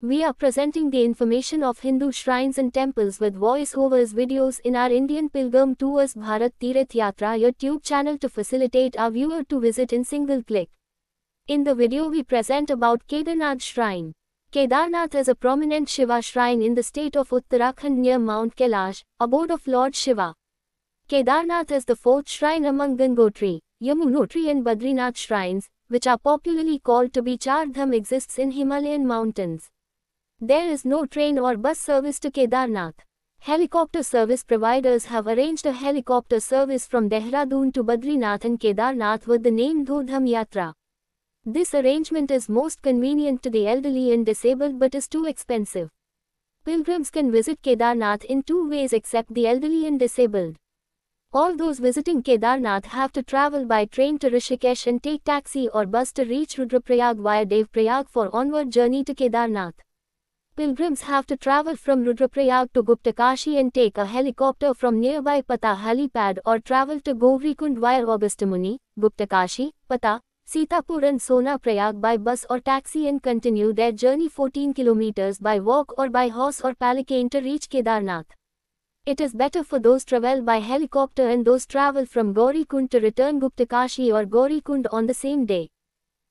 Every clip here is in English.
We are presenting the information of Hindu shrines and temples with voiceovers videos in our Indian Pilgrim Tours Bharat Tirath Yatra YouTube channel to facilitate our viewer to visit in single click. In the video we present about Kedarnath Shrine. Kedarnath is a prominent Shiva shrine in the state of Uttarakhand near Mount Kailash, abode of Lord Shiva. Kedarnath is the fourth shrine among Gangotri, Yamunotri and Badrinath shrines, which are popularly called to be Char Dham exists in Himalayan mountains. There is no train or bus service to Kedarnath. Helicopter service providers have arranged a helicopter service from Dehradun to Badrinath and Kedarnath with the name Dhodham Yatra. This arrangement is most convenient to the elderly and disabled but is too expensive. Pilgrims can visit Kedarnath in two ways except the elderly and disabled. All those visiting Kedarnath have to travel by train to Rishikesh and take taxi or bus to reach Rudraprayag via Devprayag for onward journey to Kedarnath. Pilgrims have to travel from Rudraprayag to Guptakashi and take a helicopter from nearby Pata helipad or travel to Govrikund via Augustamuni, Guptakashi, Pata, Sitapur and Sona Prayag by bus or taxi and continue their journey 14 kilometers by walk or by horse or palanquin to reach Kedarnath. It is better for those travel by helicopter and those travel from Gaurikund to return Guptakashi or Gaurikund on the same day.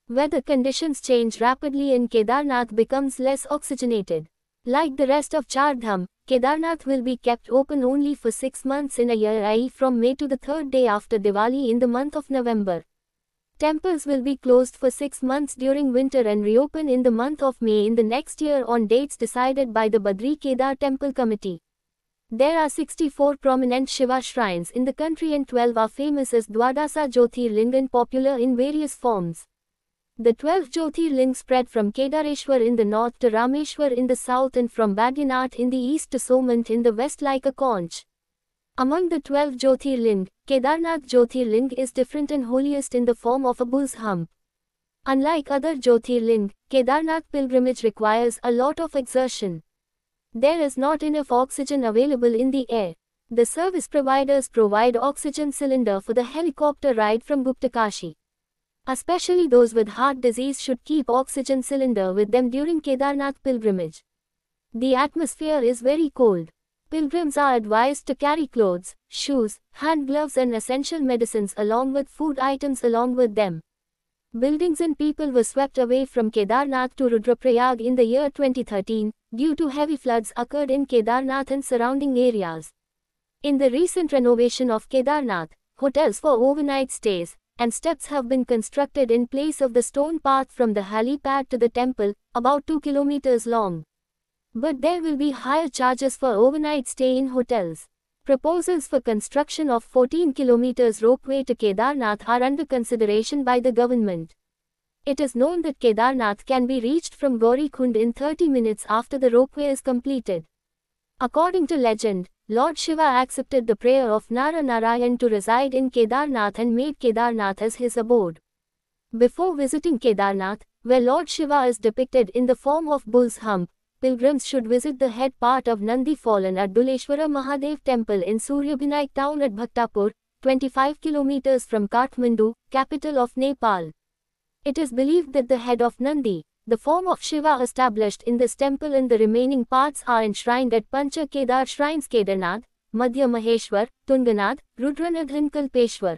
Weather conditions change rapidly and Kedarnath becomes less oxygenated. Like the rest of Chardham, Kedarnath will be kept open only for six months in a year i.e. from May to the third day after Diwali in the month of November. Temples will be closed for six months during winter and reopen in the month of May in the next year on dates decided by the Badri Kedar Temple Committee. There are 64 prominent Shiva shrines in the country and 12 are famous as Dwadasa Lingan popular in various forms. The 12 Jyotirling spread from Kedareshwar in the north to Rameshwar in the south and from Badinath in the east to Somant in the west like a conch. Among the 12 Jyotirling, Kedarnath Jyotirling is different and holiest in the form of a bull's hump. Unlike other Jyotirling, Kedarnath pilgrimage requires a lot of exertion. There is not enough oxygen available in the air. The service providers provide oxygen cylinder for the helicopter ride from Guptakashi. Especially those with heart disease should keep oxygen cylinder with them during Kedarnath pilgrimage. The atmosphere is very cold. Pilgrims are advised to carry clothes, shoes, hand gloves and essential medicines along with food items along with them. Buildings and people were swept away from Kedarnath to Rudraprayag in the year 2013, due to heavy floods occurred in Kedarnath and surrounding areas. In the recent renovation of Kedarnath, hotels for overnight stays, and steps have been constructed in place of the stone path from the helipad to the temple, about 2 kilometers long. But there will be higher charges for overnight stay in hotels. Proposals for construction of 14 kilometers ropeway to Kedarnath are under consideration by the government. It is known that Kedarnath can be reached from Gorikund in 30 minutes after the ropeway is completed. According to legend, Lord Shiva accepted the prayer of Nara Narayan to reside in Kedarnath and made Kedarnath as his abode. Before visiting Kedarnath, where Lord Shiva is depicted in the form of bull's hump, pilgrims should visit the head part of Nandi Fallen at Duleshwara Mahadev Temple in Suryabhinayak town at Bhaktapur, 25 kilometers from Kathmandu, capital of Nepal. It is believed that the head of Nandi, the form of Shiva established in this temple and the remaining parts are enshrined at Pancha Kedar shrines Kedarnath, Madhya Maheshwar, Tunganath, Rudranath and Kalpeshwar.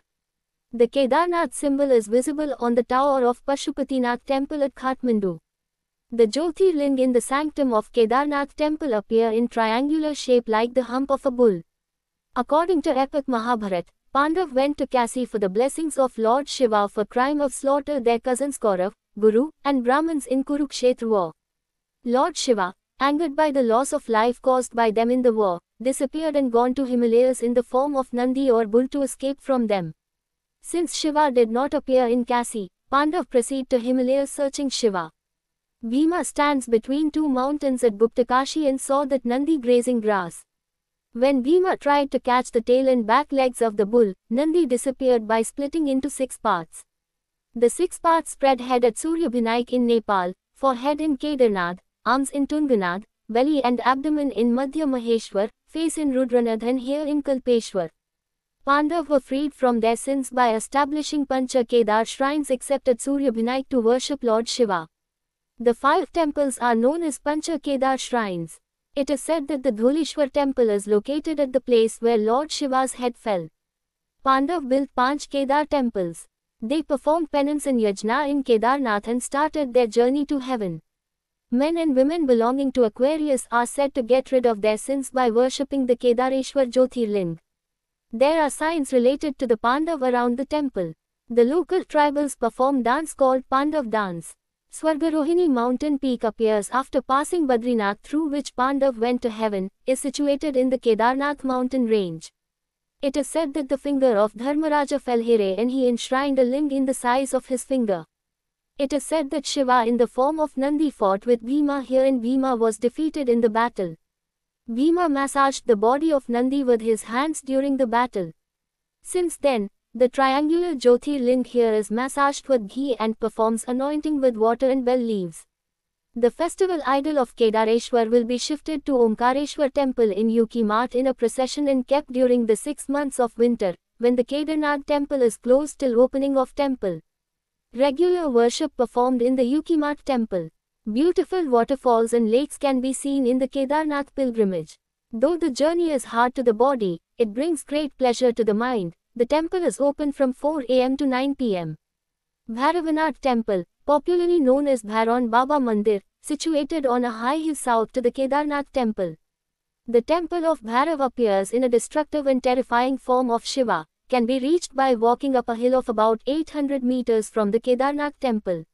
The Kedarnath symbol is visible on the tower of Pashupatinath temple at Kathmandu. The Jyoti Ling in the sanctum of Kedarnath temple appear in triangular shape like the hump of a bull. According to epic Mahabharat, Pandav went to Kasi for the blessings of Lord Shiva for crime of slaughter their cousin Kaurav, Guru, and Brahmins in Kurukshetra war. Lord Shiva, angered by the loss of life caused by them in the war, disappeared and gone to Himalayas in the form of Nandi or Bull to escape from them. Since Shiva did not appear in Kasi, Pandav proceed to Himalayas searching Shiva. Bhima stands between two mountains at Guptakashi and saw that Nandi grazing grass. When Bhima tried to catch the tail and back legs of the bull, Nandi disappeared by splitting into six parts. The six-part spread head at Suryabhinaik in Nepal, forehead in Kedarnath, arms in Tunganad, belly and abdomen in Madhya Maheshwar, face in Rudranath and hair in Kalpeshwar. Pandav were freed from their sins by establishing Pancha Kedar shrines except at Surya Suryabhinaik to worship Lord Shiva. The five temples are known as Pancha Kedar shrines. It is said that the Dhulishwar temple is located at the place where Lord Shiva's head fell. Pandav built Panch Kedar temples. They performed penance in Yajna in Kedarnath and started their journey to heaven. Men and women belonging to Aquarius are said to get rid of their sins by worshipping the Kedareshwar Jyotirling. There are signs related to the Pandav around the temple. The local tribals perform dance called Pandav dance. Swargarohini mountain peak appears after passing Badrinath through which Pandav went to heaven, is situated in the Kedarnath mountain range. It is said that the finger of Dharmaraja fell here and he enshrined a limb in the size of his finger. It is said that Shiva in the form of Nandi fought with Bhima here and Bhima was defeated in the battle. Bhima massaged the body of Nandi with his hands during the battle. Since then, the triangular Jyoti ling here is massaged with ghee and performs anointing with water and bell leaves. The festival idol of Kedareshwar will be shifted to Omkareshwar temple in Yuki Mart in a procession and kept during the six months of winter, when the Kedarnath temple is closed till opening of temple. Regular worship performed in the Yuki Mart temple. Beautiful waterfalls and lakes can be seen in the Kedarnath pilgrimage. Though the journey is hard to the body, it brings great pleasure to the mind. The temple is open from 4 am to 9 pm. Bharavanath temple, popularly known as Bharon Baba Mandir, situated on a high hill south to the Kedarnath temple. The temple of Bhairav appears in a destructive and terrifying form of Shiva, can be reached by walking up a hill of about 800 meters from the Kedarnath temple.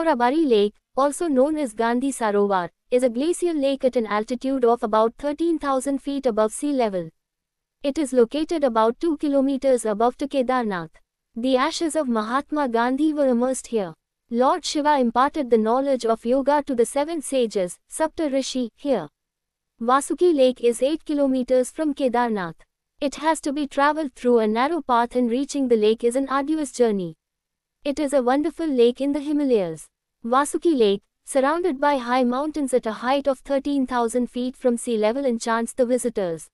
Korabari Lake, also known as Gandhi Sarovar, is a glacial lake at an altitude of about 13,000 feet above sea level. It is located about 2 kilometers above to Kedarnath. The ashes of Mahatma Gandhi were immersed here. Lord Shiva imparted the knowledge of yoga to the seven sages, Saptarishi, here. Vasuki Lake is 8 kilometers from Kedarnath. It has to be traveled through a narrow path and reaching the lake is an arduous journey. It is a wonderful lake in the Himalayas. Vasuki Lake, surrounded by high mountains at a height of 13,000 feet from sea level enchants the visitors.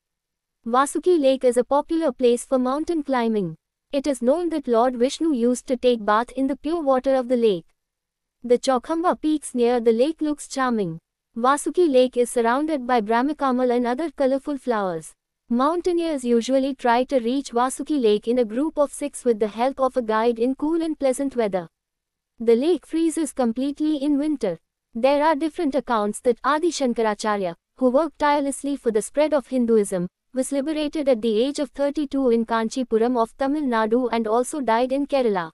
Vasuki Lake is a popular place for mountain climbing. It is known that Lord Vishnu used to take bath in the pure water of the lake. The Chokhamba peaks near the lake looks charming. Vasuki Lake is surrounded by Brahmakamal and other colorful flowers. Mountaineers usually try to reach Vasuki Lake in a group of six with the help of a guide in cool and pleasant weather. The lake freezes completely in winter. There are different accounts that Adi Shankaracharya, who worked tirelessly for the spread of Hinduism, was liberated at the age of 32 in Kanchipuram of Tamil Nadu and also died in Kerala.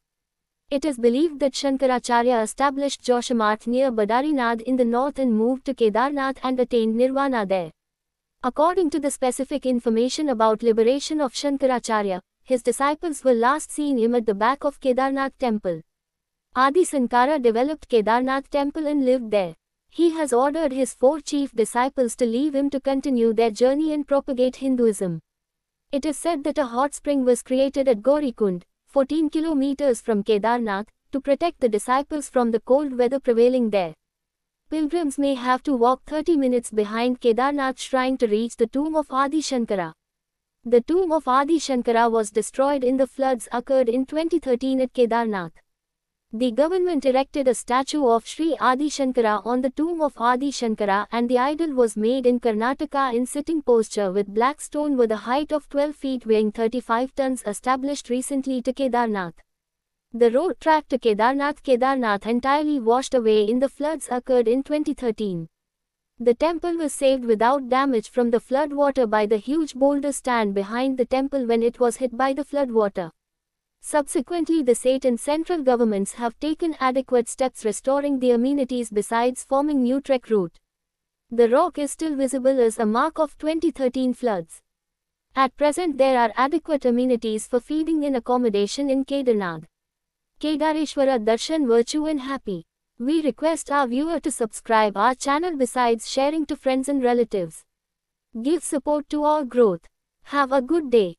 It is believed that Shankaracharya established Joshamath near Badarinath in the north and moved to Kedarnath and attained nirvana there. According to the specific information about liberation of Shankaracharya, his disciples were last seen him at the back of Kedarnath temple. Adi Sankara developed Kedarnath temple and lived there he has ordered his four chief disciples to leave him to continue their journey and propagate Hinduism. It is said that a hot spring was created at Gorikund, 14 kilometers from Kedarnath, to protect the disciples from the cold weather prevailing there. Pilgrims may have to walk 30 minutes behind Kedarnath shrine to reach the tomb of Adi Shankara. The tomb of Adi Shankara was destroyed in the floods occurred in 2013 at Kedarnath. The government erected a statue of Sri Adi Shankara on the tomb of Adi Shankara and the idol was made in Karnataka in sitting posture with black stone with a height of 12 feet weighing 35 tons established recently to Kedarnath. The road track to Kedarnath Kedarnath entirely washed away in the floods occurred in 2013. The temple was saved without damage from the flood water by the huge boulder stand behind the temple when it was hit by the flood water. Subsequently the state and central governments have taken adequate steps restoring the amenities besides forming new trek route. The rock is still visible as a mark of 2013 floods. At present there are adequate amenities for feeding and accommodation in Kedarnath. Kedarishwara Darshan Virtue and Happy. We request our viewer to subscribe our channel besides sharing to friends and relatives. Give support to our growth. Have a good day.